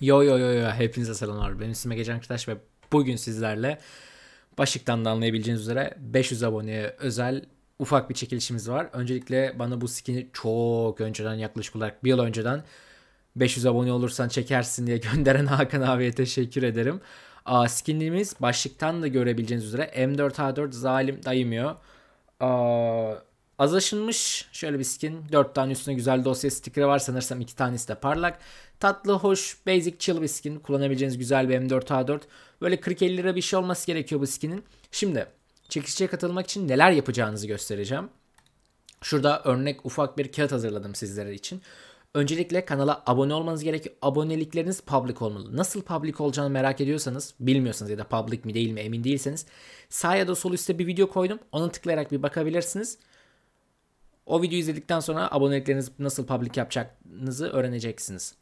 Yo yo yo yo hepinize selamlar. Benim ismim Ege Cankırtaş ve bugün sizlerle başlıktan da anlayabileceğiniz üzere 500 aboneye özel ufak bir çekilişimiz var. Öncelikle bana bu skin'i çok önceden yaklaşık olarak bir yıl önceden 500 abone olursan çekersin diye gönderen Hakan abiye teşekkür ederim. Aa, skinimiz başlıktan da görebileceğiniz üzere M4A4 Zalim Dayımıyor. Aa, Az aşınmış şöyle bir skin. 4 tane üstüne güzel dosya stikeri var sanırsam 2 tanesi de parlak. Tatlı, hoş, basic, chill bir skin. Kullanabileceğiniz güzel bir M4A4. Böyle 40-50 lira bir şey olması gerekiyor bu skinin. Şimdi çekişçiye katılmak için neler yapacağınızı göstereceğim. Şurada örnek ufak bir kağıt hazırladım sizler için. Öncelikle kanala abone olmanız gerekiyor. Abonelikleriniz public olmalı. Nasıl public olacağını merak ediyorsanız, bilmiyorsanız ya da public mi değil mi emin değilseniz sağ ya da sol üstte bir video koydum. Ona tıklayarak bir bakabilirsiniz. O videoyu izledikten sonra aboneliklerinizi nasıl public yapacağınızı öğreneceksiniz.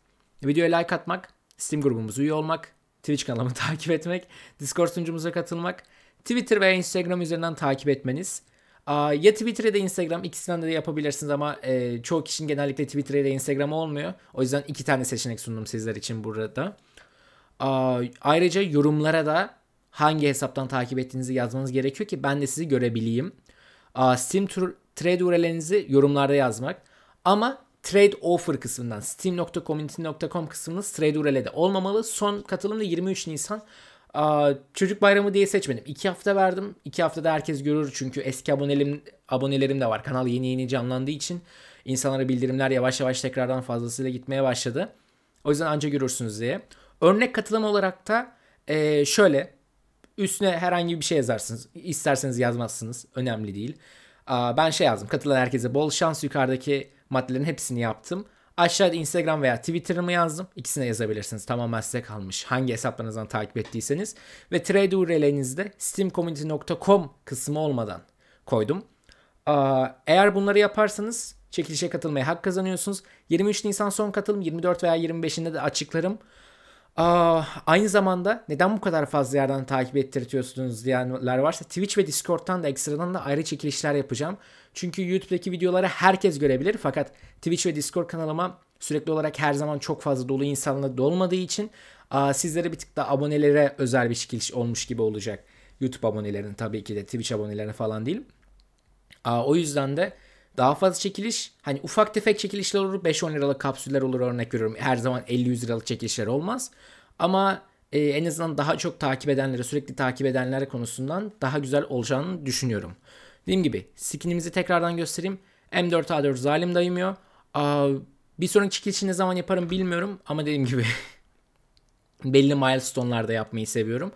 Videoya like atmak, Steam grubumuzu üye olmak, Twitch kanalımı takip etmek, Discord sunucumuza katılmak, Twitter veya Instagram üzerinden takip etmeniz. Ya Twitter ya da Instagram ikisinden de yapabilirsiniz ama e, çoğu kişinin genellikle Twitter ya da Instagram olmuyor. O yüzden iki tane seçenek sundum sizler için burada. ayrıca yorumlara da hangi hesaptan takip ettiğinizi yazmanız gerekiyor ki ben de sizi görebileyim. Steam, tur trade URL'inizi yorumlarda yazmak. Ama trade offer kısmından steam.community.com kısmınız trade URL'de olmamalı. Son katılım da 23 Nisan. çocuk bayramı diye seçmedim. 2 hafta verdim. 2 haftada herkes görür çünkü eski abonelerim, abonelerim de var. Kanal yeni yeni canlandığı için insanlara bildirimler yavaş yavaş tekrardan fazlasıyla gitmeye başladı. O yüzden anca görürsünüz diye. Örnek katılım olarak da e, şöyle üstüne herhangi bir şey yazarsınız. İsterseniz yazmazsınız. Önemli değil. Ben şey yazdım. Katılan herkese bol şans. Yukarıdaki maddelerin hepsini yaptım. Aşağıda Instagram veya Twitter'ımı yazdım. İkisine yazabilirsiniz. Tamamen size kalmış. Hangi hesaplarınızdan takip ettiyseniz. Ve trade url'nizde steamcommunity.com kısmı olmadan koydum. Eğer bunları yaparsanız çekilişe katılmaya hak kazanıyorsunuz. 23 Nisan son katılım 24 veya 25'inde de açıklarım. Aa, aynı zamanda neden bu kadar fazla yerden takip ettirtiyorsunuz diyenler varsa Twitch ve Discord'tan da ekstradan da ayrı çekilişler yapacağım. Çünkü YouTube'daki videoları herkes görebilir fakat Twitch ve Discord kanalıma sürekli olarak her zaman çok fazla dolu insanla dolmadığı için aa, sizlere bir tık da abonelere özel bir çekiliş olmuş gibi olacak. YouTube abonelerinin tabii ki de Twitch abonelerine falan değil. Aa, o yüzden de daha fazla çekiliş hani ufak tefek çekilişler olur 5-10 liralık kapsüller olur örnek veriyorum her zaman 50-100 liralık çekilişler olmaz ama e, en azından daha çok takip edenlere sürekli takip edenlere konusundan daha güzel olacağını düşünüyorum. Dediğim gibi skinimizi tekrardan göstereyim. M4A4 zalim dayımıyor. Aa, bir sonraki çekilişi ne zaman yaparım bilmiyorum ama dediğim gibi belli milestone'larda yapmayı seviyorum.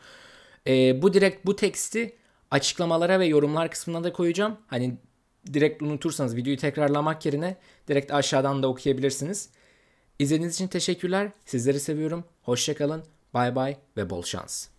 Ee, bu direkt bu teksti açıklamalara ve yorumlar kısmına da koyacağım. Hani direkt unutursanız videoyu tekrarlamak yerine direkt aşağıdan da okuyabilirsiniz. İzlediğiniz için teşekkürler. Sizleri seviyorum. Hoşçakalın. Bay bay ve bol şans.